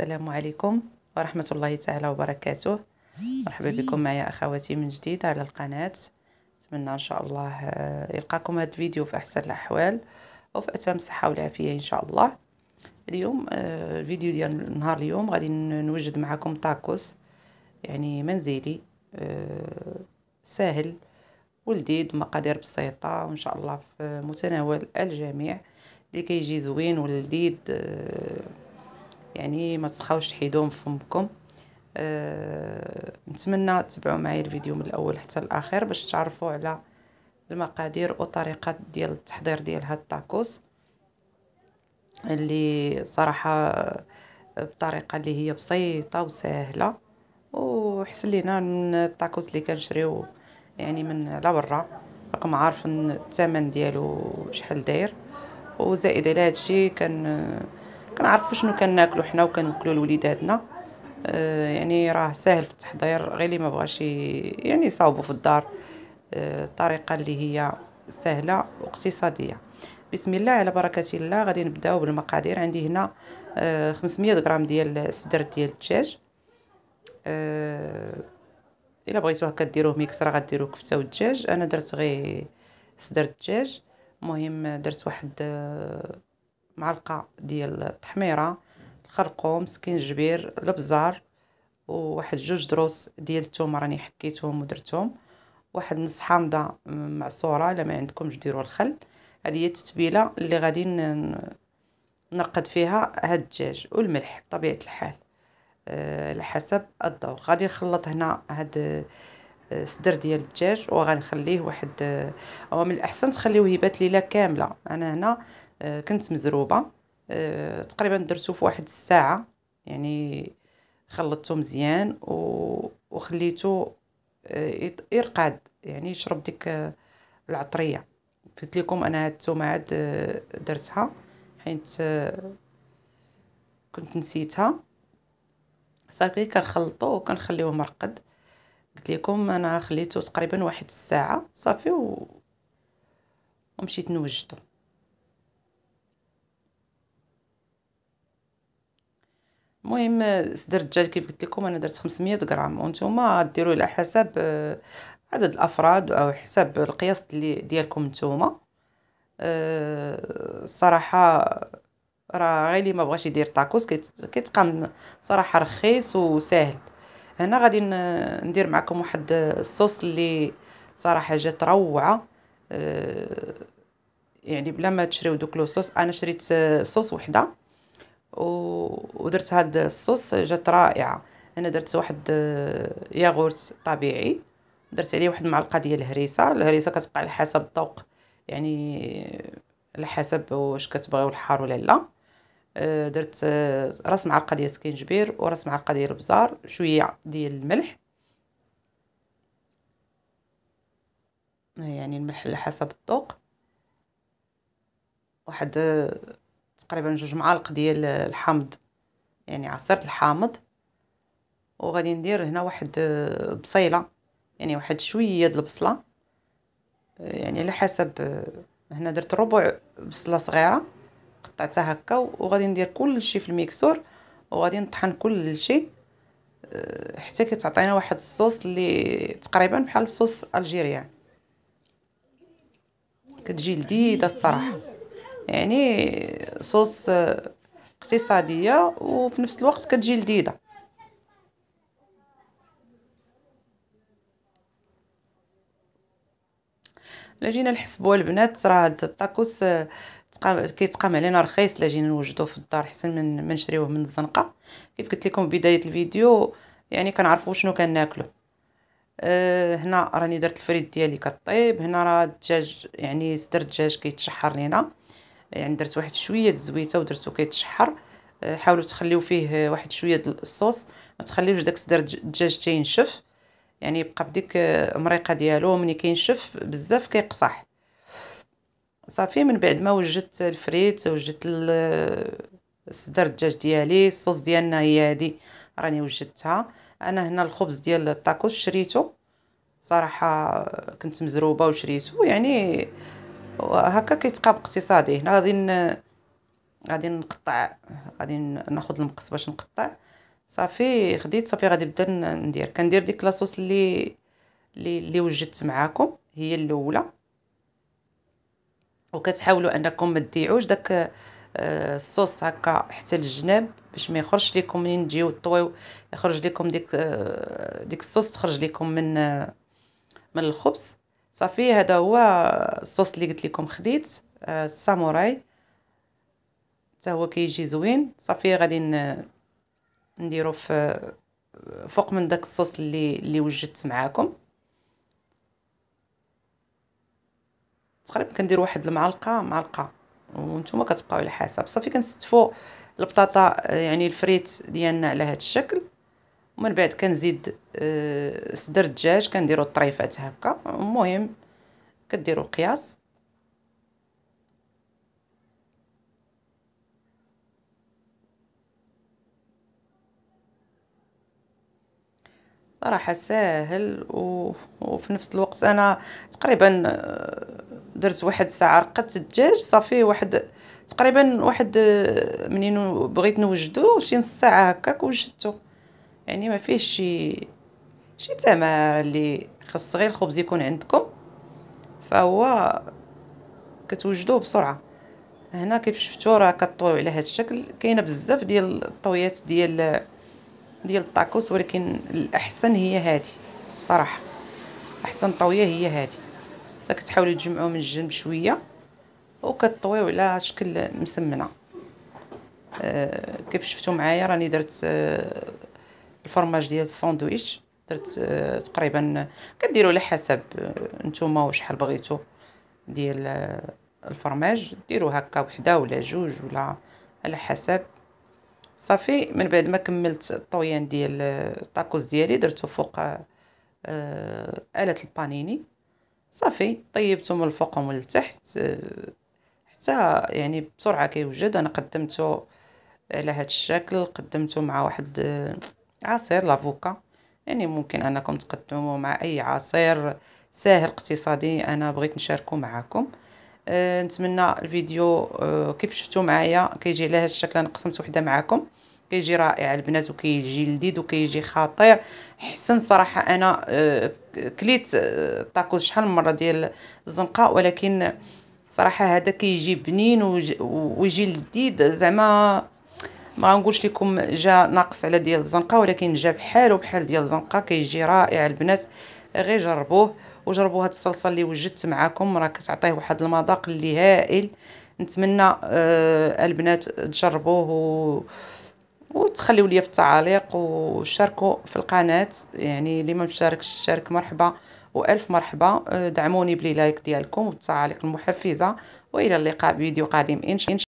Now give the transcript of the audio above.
السلام عليكم ورحمة الله تعالى وبركاته مرحبا بكم معي أخواتي من جديد على القناة أتمنى إن شاء الله آه، يلقاكم هذا الفيديو في أحسن الأحوال وفي أتم الصحة والعافية إن شاء الله اليوم آه، الفيديو ديال نهار اليوم غادي نوجد معكم طاكوس يعني منزلي آه، سهل ولذيذ مقادير بسيطة وإن شاء الله في متناول الجميع اللي كيجي زوين ولذيذ يعني ما تسخاوش تحيدوهم في فمكم أه نتمنى تتبعوا معايا الفيديو من الاول حتى الاخر باش تعرفوا على المقادير وطريقه ديال التحضير ديال هاد الطاكوس اللي صراحه بطريقه اللي هي بسيطه وسهله وحسن لينا من الطاكوس اللي كنشريو يعني من على برا رقم عارف الثمن ديالو شحال داير وزائد على هادشي كان كنعرفوا شنو كناكلوا حنا وكنوكلوا لوليداتنا آه يعني راه ساهل في التحضير غير اللي ما بغاش يعني يصاوبوا في الدار آه، الطريقه آه اللي هي سهله واقتصاديه بسم الله على بركه الله غادي نبداو بالمقادير عندي هنا آه 500 غرام ديال الصدر ديال الدجاج آه، الا بغيتو هكا ديروه ميكسر غديروه كفته ودجاج انا درت غير صدر الدجاج المهم درت واحد آه، معلقه ديال التحميره الخرقوم سكينجبير البزار وواحد جوج دروس ديال الثوم راني حكيتهم ودرتهم واحد نص حامضه معصوره الا ما عندكمش ديروا الخل هذه هي التتبيله اللي غادي نرقد فيها هاد الدجاج والملح بطبيعه الحال آه، على أه حسب الذوق غادي نخلط هنا هاد آه، صدر ديال الدجاج وغنخليه واحد آه، هو من الاحسن تخليوه يبات ليله كامله انا هنا آه، كنت مزروبه آه، تقريبا درتو في واحد الساعه يعني خلطته مزيان وخليته آه، يرقد يعني يشرب ديك العطريه قلت لكم انا هاد التومه عاد درتها حيت كنت نسيتها صافي كنخلطو وكنخليوه مرقد قلت لكم انا خليته تقريبا واحد الساعه صافي و... ومشيت نوجدو المهم صدر الدجاج كيف قلت لكم انا درت 500 غرام وانتم ديروا على حسب آه، عدد الافراد او حساب القياس اللي ديالكم نتوما الصراحه آه، راه غير اللي ما بغاش يدير طاكوس كيتقام صراحه رخيص وسهل هنا غادي ندير معكم واحد الصوص اللي صراحه جات روعه آه، يعني بلا ما تشريو دوك لو صوص انا شريت صوص وحده ودرت هاد الصوص جات رائعه انا درت واحد آه، ياغورت طبيعي درت عليه واحد معلقة ديال الهريسه الهريسه كتبقى على حسب الذوق يعني آه، على حسب واش كتبغيو الحار ولا لا آه، درت راس معلقه ديال سكينجبير وراس معلقه ديال البزار شويه ديال الملح يعني الملح على حسب الذوق واحد تقريبا جوج معالق ديال الحامض يعني عصيرة الحامض وغادي ندير هنا واحد آه، بصيله يعني واحد شويه ديال البصله آه، يعني على حسب آه، هنا درت ربع بصله صغيره قطعتها هكا وغادي ندير كلشي في الميكسور وغادي نطحن كلشي حتى كتعطينا واحد الصوص اللي تقريبا بحال الصوص الجيريان كتجي لذيذه الصراحه يعني صوص اقتصاديه وفي نفس الوقت كتجي لذيذه الا جينا نحسبوا البنات راه هاد الطاكوس آه، كيتقام علينا رخيص الا جينا نوجدوه في الدار حسن من نشريوه من الزنقه كيف قلت لكم بدايه الفيديو يعني كنعرفوا شنو كناكلو أه هنا راني درت الفريد ديالي كطيب هنا راه الدجاج يعني صدر الدجاج كيتشحر لينا يعني درت واحد شويه الزويته ودرتو كيتشحر آه، حاولوا تخليو فيه واحد شويه د الصوص ما تخليوش داك الصدر الدجاج تينشف يعني يبقى بديك المريقه آه، ديالو ملي كينشف بزاف كيقصح صافي من بعد ما وجدت الفريت وجدت الصدر آه، الدجاج ديالي الصوص ديالنا هي هادي راني وجدتها انا هنا الخبز ديال الطاكوس شريته صراحه كنت مزروبه وشريته يعني وهكا كيتقاب اقتصادي هنا غادي غادي نقطع غادي ناخذ المقص باش نقطع صافي خديت صافي غادي نبدا ندير كندير ديك لاصوص اللي اللي اللي وجدت معاكم هي الاولى وكتحاولوا انكم ما تضيعوش داك آه، الصوص هكا حتى للجناب باش ما يخرجش لكم منين تجيو طويو يخرج لكم ديك آه، ديك الصوص تخرج لكم من آه، من الخبز صافي هذا هو الصوص اللي قلت لكم خديت آه، الساموراي حتى هو كيجي زوين صافي غادي نديرو في فوق من داك الصوص اللي اللي وجدت معاكم تقريبا كندير واحد المعلقه معلقه وانتم كتبقاو على حسب صافي كنستفو البطاطا آه، يعني الفريت ديالنا على هذا الشكل ومن بعد كنزيد آه، صدر الدجاج كنديرو الطريفات هكا المهم كديروا القياس صراحه ساهل و... وفي نفس الوقت انا تقريبا آه، درت واحد الساعه رقدت الدجاج صافي واحد تقريبا واحد آه، منين بغيت نوجدو شي نص ساعه هكاك وجدته يعني ما فيش شي شي تماره اللي خاص غير الخبز يكون عندكم فهو كتوجدوه بسرعه هنا كيف شفتوا راه كطويو على هذا الشكل كاينه بزاف ديال الطويات ديال ديال الطاكوس ولكن الاحسن هي هذه صراحه احسن طويه هي هذه كتحاولوا تجمعوا من الجنب شويه وكطويو على شكل مسمنه آه كيف شفتوا معايا راني درت آه الفرماج ديال الساندويتش درت آه، تقريبا كديروا على حسب آه، نتوما وشحال بغيتو ديال آه، الفرماج ديروا هكا وحده ولا جوج ولا على حسب صافي من بعد ما كملت الطويان ديال الطاكوز ديالي درتو فوق آلة البانيني صافي طيبته من الفوق ومن التحت حتى يعني بسرعه كيوجد انا قدمته على هذا الشكل قدمته مع واحد عصير لافوكا يعني ممكن انكم تقدموه مع اي عصير ساهر اقتصادي انا بغيت نشاركه معكم أه نتمنى الفيديو أه كيف شفتوا معايا كيجي على هذا الشكل انا قسمت وحده معكم كيجي رائع البنات وكيجي لذيذ وكيجي خطير حسن صراحه انا أه كليت آه، طاكو شحال من مره ديال الزنقه ولكن صراحه هذا كيجي بنين ويجي لذيذ زعما ما نقولش لكم جا ناقص على ديال الزنقه ولكن جا بحالو بحال ديال الزنقه كيجي رائع البنات غير جربوه وجربوا هاد الصلصه اللي وجدت معكم راه كتعطيه واحد المذاق اللي هائل نتمنى آه البنات تجربوه و... وتخليوا ليا في التعاليق وشاركوا في القناه يعني اللي ما مشاركش شارك مرحبا والف مرحبا آه، دعموني بلي لايك ديالكم والتعاليق المحفزه والى اللقاء بفيديو قادم ان